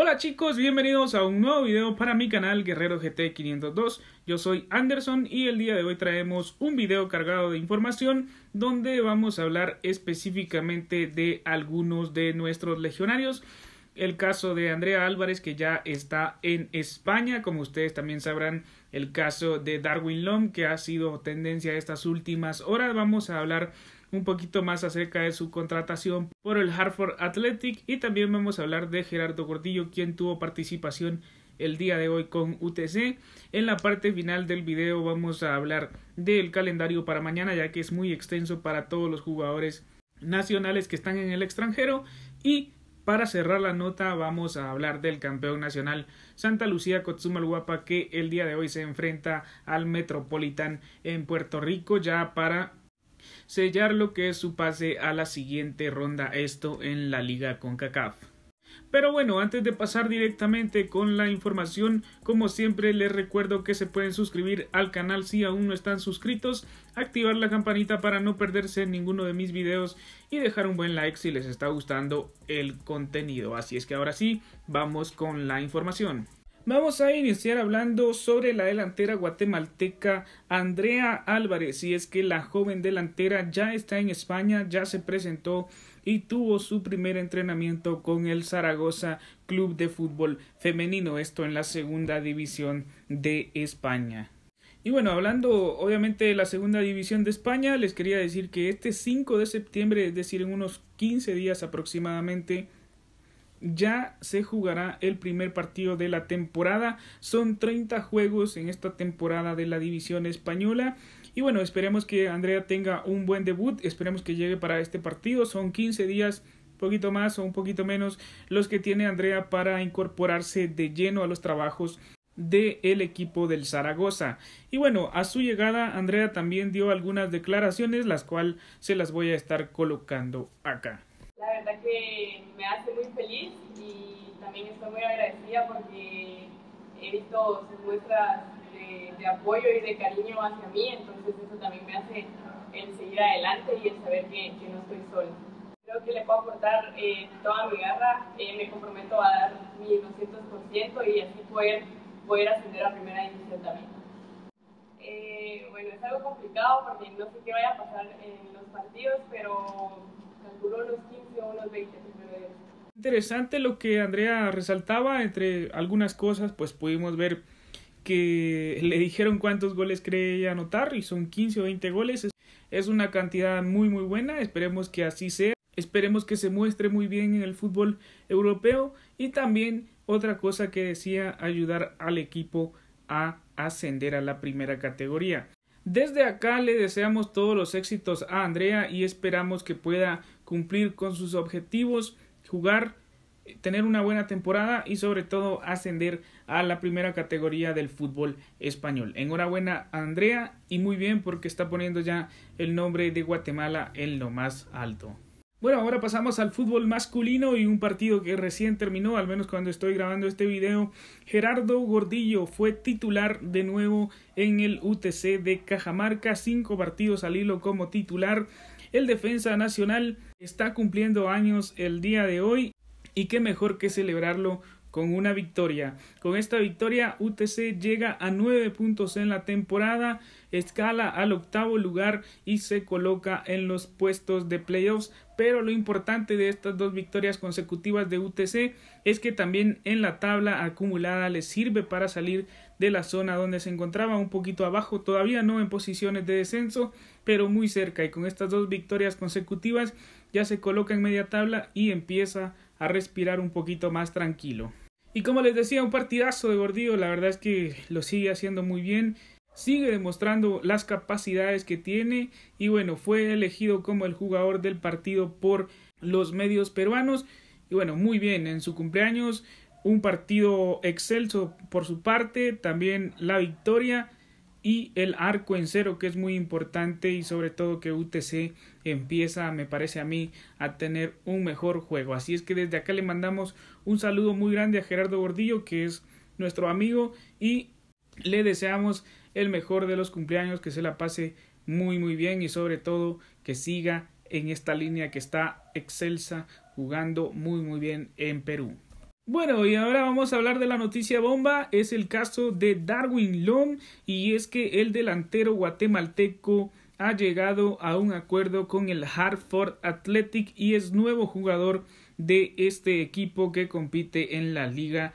Hola chicos, bienvenidos a un nuevo video para mi canal Guerrero GT 502. Yo soy Anderson y el día de hoy traemos un video cargado de información donde vamos a hablar específicamente de algunos de nuestros legionarios. El caso de Andrea Álvarez que ya está en España, como ustedes también sabrán el caso de Darwin Long que ha sido tendencia estas últimas horas. Vamos a hablar un poquito más acerca de su contratación por el Hartford Athletic y también vamos a hablar de Gerardo Gordillo, quien tuvo participación el día de hoy con UTC. En la parte final del video vamos a hablar del calendario para mañana, ya que es muy extenso para todos los jugadores nacionales que están en el extranjero y para cerrar la nota vamos a hablar del campeón nacional Santa Lucía Cotzumalguapa que el día de hoy se enfrenta al Metropolitan en Puerto Rico ya para sellar lo que es su pase a la siguiente ronda esto en la liga CONCACAF. Pero bueno, antes de pasar directamente con la información, como siempre les recuerdo que se pueden suscribir al canal si aún no están suscritos, activar la campanita para no perderse ninguno de mis videos y dejar un buen like si les está gustando el contenido. Así es que ahora sí, vamos con la información. Vamos a iniciar hablando sobre la delantera guatemalteca Andrea Álvarez Si es que la joven delantera ya está en España, ya se presentó y tuvo su primer entrenamiento con el Zaragoza Club de Fútbol Femenino, esto en la segunda división de España. Y bueno, hablando obviamente de la segunda división de España, les quería decir que este 5 de septiembre, es decir, en unos 15 días aproximadamente, ya se jugará el primer partido de la temporada. Son 30 juegos en esta temporada de la división española. Y bueno, esperemos que Andrea tenga un buen debut, esperemos que llegue para este partido. Son 15 días, poquito más o un poquito menos, los que tiene Andrea para incorporarse de lleno a los trabajos del equipo del Zaragoza. Y bueno, a su llegada Andrea también dio algunas declaraciones, las cuales se las voy a estar colocando acá. La verdad que me hace muy feliz también estoy muy agradecida porque he visto sus muestras de, apoyo y de cariño hacia mí, entonces eso también me hace el seguir adelante y el saber que, no estoy sola. Creo que le puedo aportar eh, toda mi garra, eh, me comprometo a dar mi 200% y así poder, poder ascender a primera división también. Eh, bueno, es algo complicado porque no sé qué vaya a pasar en los partidos, pero calculo unos 15 o unos 20 si Interesante lo que Andrea resaltaba, entre algunas cosas pues pudimos ver que le dijeron cuántos goles cree anotar y son 15 o 20 goles. Es una cantidad muy muy buena, esperemos que así sea, esperemos que se muestre muy bien en el fútbol europeo y también otra cosa que decía ayudar al equipo a ascender a la primera categoría. Desde acá le deseamos todos los éxitos a Andrea y esperamos que pueda cumplir con sus objetivos jugar, tener una buena temporada y sobre todo ascender a la primera categoría del fútbol español. Enhorabuena Andrea y muy bien porque está poniendo ya el nombre de Guatemala en lo más alto. Bueno, ahora pasamos al fútbol masculino y un partido que recién terminó, al menos cuando estoy grabando este video. Gerardo Gordillo fue titular de nuevo en el UTC de Cajamarca, cinco partidos al hilo como titular el defensa nacional está cumpliendo años el día de hoy y qué mejor que celebrarlo con una victoria. Con esta victoria UTC llega a nueve puntos en la temporada, escala al octavo lugar y se coloca en los puestos de playoffs. Pero lo importante de estas dos victorias consecutivas de UTC es que también en la tabla acumulada les sirve para salir de la zona donde se encontraba, un poquito abajo, todavía no en posiciones de descenso, pero muy cerca y con estas dos victorias consecutivas ya se coloca en media tabla y empieza a respirar un poquito más tranquilo. Y como les decía, un partidazo de Gordillo, la verdad es que lo sigue haciendo muy bien, sigue demostrando las capacidades que tiene y bueno, fue elegido como el jugador del partido por los medios peruanos. Y bueno, muy bien, en su cumpleaños un partido excelso por su parte, también la victoria y el arco en cero que es muy importante y sobre todo que UTC empieza me parece a mí a tener un mejor juego así es que desde acá le mandamos un saludo muy grande a Gerardo Gordillo que es nuestro amigo y le deseamos el mejor de los cumpleaños que se la pase muy muy bien y sobre todo que siga en esta línea que está excelsa jugando muy muy bien en Perú bueno, y ahora vamos a hablar de la noticia bomba. Es el caso de Darwin Long y es que el delantero guatemalteco ha llegado a un acuerdo con el Hartford Athletic y es nuevo jugador de este equipo que compite en la liga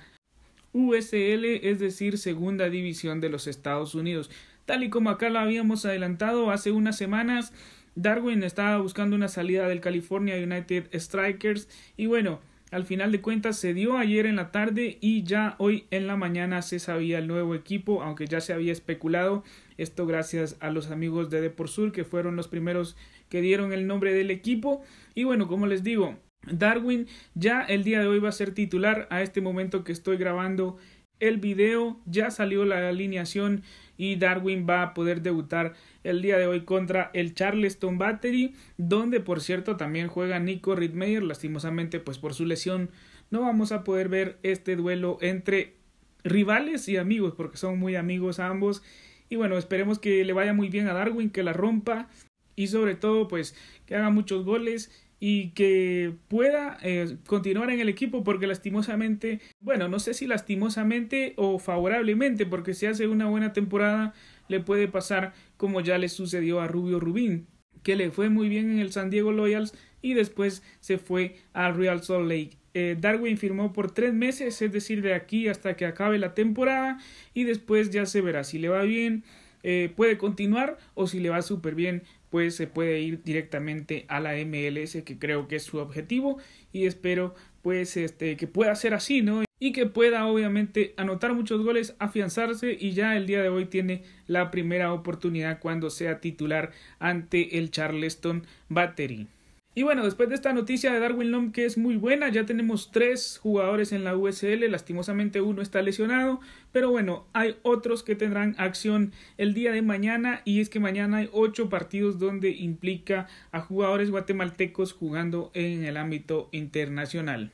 USL, es decir, segunda división de los Estados Unidos. Tal y como acá lo habíamos adelantado hace unas semanas, Darwin estaba buscando una salida del California United Strikers y bueno, al final de cuentas se dio ayer en la tarde y ya hoy en la mañana se sabía el nuevo equipo, aunque ya se había especulado. Esto gracias a los amigos de Sur, que fueron los primeros que dieron el nombre del equipo. Y bueno, como les digo, Darwin ya el día de hoy va a ser titular a este momento que estoy grabando el video, ya salió la alineación y Darwin va a poder debutar el día de hoy contra el Charleston Battery, donde por cierto también juega Nico Ritmeyer, lastimosamente pues por su lesión no vamos a poder ver este duelo entre rivales y amigos, porque son muy amigos ambos. Y bueno, esperemos que le vaya muy bien a Darwin, que la rompa y sobre todo pues que haga muchos goles y que pueda eh, continuar en el equipo porque lastimosamente, bueno, no sé si lastimosamente o favorablemente, porque si hace una buena temporada le puede pasar como ya le sucedió a Rubio Rubín, que le fue muy bien en el San Diego Loyals y después se fue al Real Salt Lake. Eh, Darwin firmó por tres meses, es decir, de aquí hasta que acabe la temporada y después ya se verá si le va bien, eh, puede continuar o si le va súper bien pues se puede ir directamente a la MLS que creo que es su objetivo y espero pues este que pueda ser así, ¿no? Y que pueda obviamente anotar muchos goles, afianzarse y ya el día de hoy tiene la primera oportunidad cuando sea titular ante el Charleston Battery. Y bueno, después de esta noticia de Darwin Lom que es muy buena, ya tenemos tres jugadores en la USL, lastimosamente uno está lesionado, pero bueno, hay otros que tendrán acción el día de mañana y es que mañana hay ocho partidos donde implica a jugadores guatemaltecos jugando en el ámbito internacional.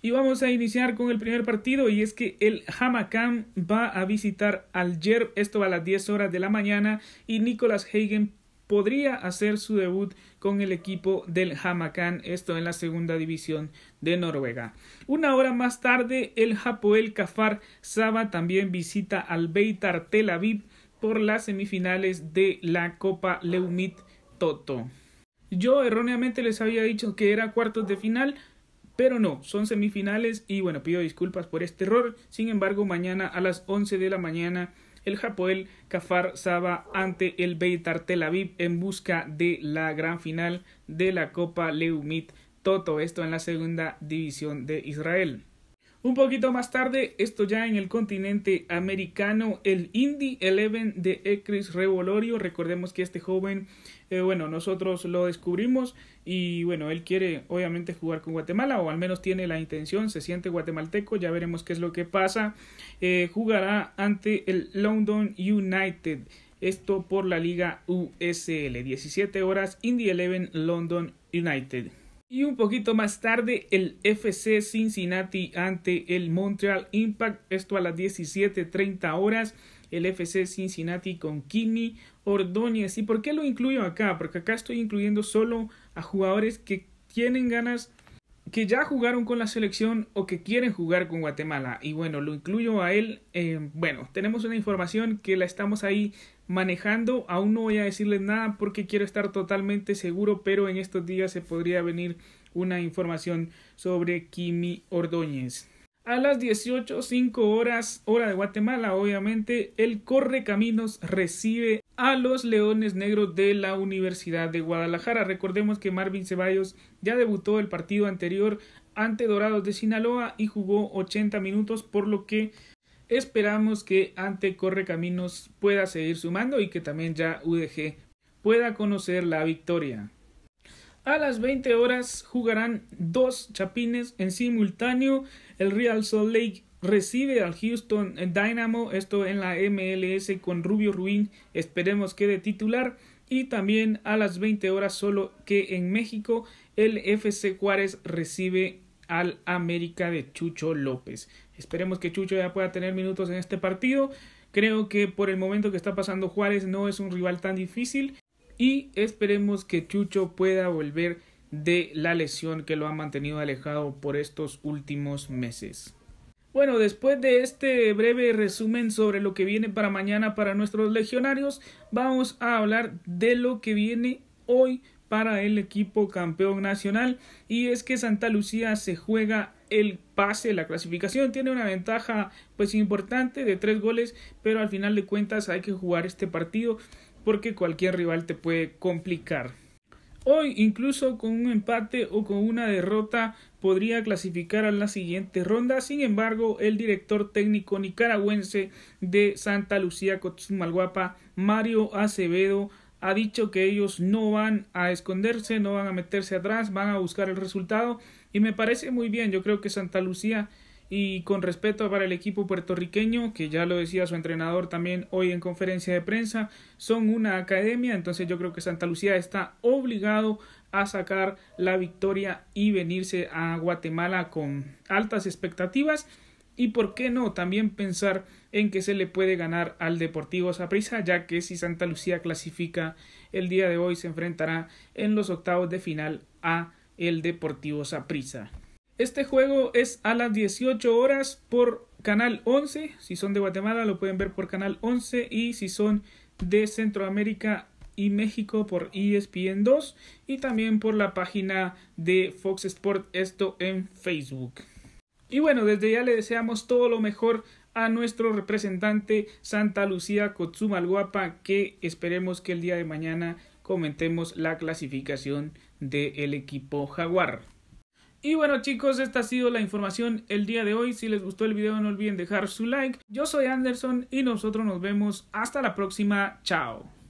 Y vamos a iniciar con el primer partido y es que el Hamacam va a visitar al Yerb. esto va a las 10 horas de la mañana y Nicolas Hagen podría hacer su debut con el equipo del Hamakan, esto en la segunda división de Noruega. Una hora más tarde, el Japoel Kafar Saba también visita al Beitar Tel Aviv por las semifinales de la Copa Leumit Toto. Yo erróneamente les había dicho que era cuartos de final, pero no, son semifinales y bueno, pido disculpas por este error. Sin embargo, mañana a las 11 de la mañana el Hapoel Kafar Saba ante el Beitar Tel Aviv en busca de la gran final de la Copa Leumit Toto, esto en la segunda división de Israel. Un poquito más tarde, esto ya en el continente americano, el Indy Eleven de Ecris Revolorio. Recordemos que este joven, eh, bueno, nosotros lo descubrimos y bueno, él quiere obviamente jugar con Guatemala o al menos tiene la intención, se siente guatemalteco, ya veremos qué es lo que pasa. Eh, jugará ante el London United. Esto por la Liga USL. 17 horas, Indy Eleven, London United. Y un poquito más tarde, el FC Cincinnati ante el Montreal Impact. Esto a las 17:30 horas. El FC Cincinnati con Kimi Ordóñez. ¿Y por qué lo incluyo acá? Porque acá estoy incluyendo solo a jugadores que tienen ganas que ya jugaron con la selección o que quieren jugar con Guatemala. Y bueno, lo incluyo a él. Eh, bueno, tenemos una información que la estamos ahí manejando. Aún no voy a decirles nada porque quiero estar totalmente seguro, pero en estos días se podría venir una información sobre Kimi Ordóñez. A las 18.05 horas, hora de Guatemala, obviamente, el caminos recibe a los Leones Negros de la Universidad de Guadalajara. Recordemos que Marvin Ceballos ya debutó el partido anterior ante Dorados de Sinaloa y jugó 80 minutos, por lo que esperamos que ante Correcaminos pueda seguir sumando y que también ya UDG pueda conocer la victoria. A las 20 horas jugarán dos chapines en simultáneo, el Real Salt Lake recibe al Houston Dynamo, esto en la MLS con Rubio Ruín, esperemos que de titular. Y también a las 20 horas, solo que en México, el FC Juárez recibe al América de Chucho López. Esperemos que Chucho ya pueda tener minutos en este partido. Creo que por el momento que está pasando Juárez no es un rival tan difícil y esperemos que Chucho pueda volver de la lesión que lo ha mantenido alejado por estos últimos meses. Bueno, después de este breve resumen sobre lo que viene para mañana para nuestros legionarios, vamos a hablar de lo que viene hoy para el equipo campeón nacional y es que Santa Lucía se juega el pase, la clasificación tiene una ventaja pues importante de tres goles, pero al final de cuentas hay que jugar este partido porque cualquier rival te puede complicar. Hoy incluso con un empate o con una derrota podría clasificar a la siguiente ronda. Sin embargo, el director técnico nicaragüense de Santa Lucía Cotzumalguapa, Mario Acevedo, ha dicho que ellos no van a esconderse, no van a meterse atrás, van a buscar el resultado y me parece muy bien. Yo creo que Santa Lucía y con respeto para el equipo puertorriqueño, que ya lo decía su entrenador también hoy en conferencia de prensa, son una academia, entonces yo creo que Santa Lucía está obligado a sacar la victoria y venirse a Guatemala con altas expectativas y por qué no también pensar en que se le puede ganar al Deportivo Saprissa, ya que si Santa Lucía clasifica el día de hoy se enfrentará en los octavos de final a el Deportivo Saprissa. Este juego es a las 18 horas por Canal 11. Si son de Guatemala lo pueden ver por Canal 11 y si son de Centroamérica y México por ESPN 2 y también por la página de Fox Sport esto en Facebook. Y bueno, desde ya le deseamos todo lo mejor a nuestro representante Santa Lucía Guapa que esperemos que el día de mañana comentemos la clasificación del equipo jaguar. Y bueno chicos, esta ha sido la información el día de hoy. Si les gustó el video no olviden dejar su like. Yo soy Anderson y nosotros nos vemos hasta la próxima. Chao.